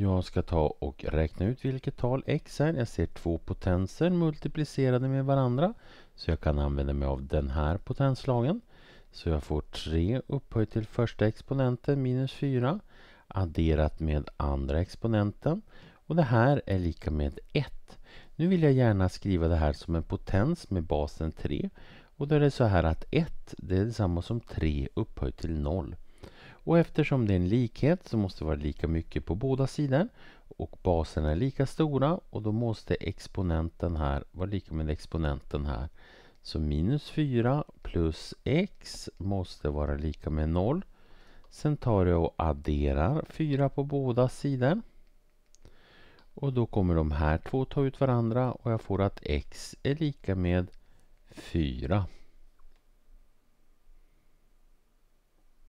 Jag ska ta och räkna ut vilket tal x är. Jag ser två potenser multiplicerade med varandra. Så jag kan använda mig av den här potenslagen. Så jag får 3 upphöjt till första exponenten minus 4 adderat med andra exponenten. Och det här är lika med 1. Nu vill jag gärna skriva det här som en potens med basen 3. Och då är det så här att 1 det är detsamma som 3 upphöjt till 0. Och eftersom det är en likhet så måste det vara lika mycket på båda sidor och baserna är lika stora och då måste exponenten här vara lika med exponenten här. Så minus 4 plus x måste vara lika med 0. Sen tar jag och adderar 4 på båda sidor. Och då kommer de här två ta ut varandra och jag får att x är lika med 4.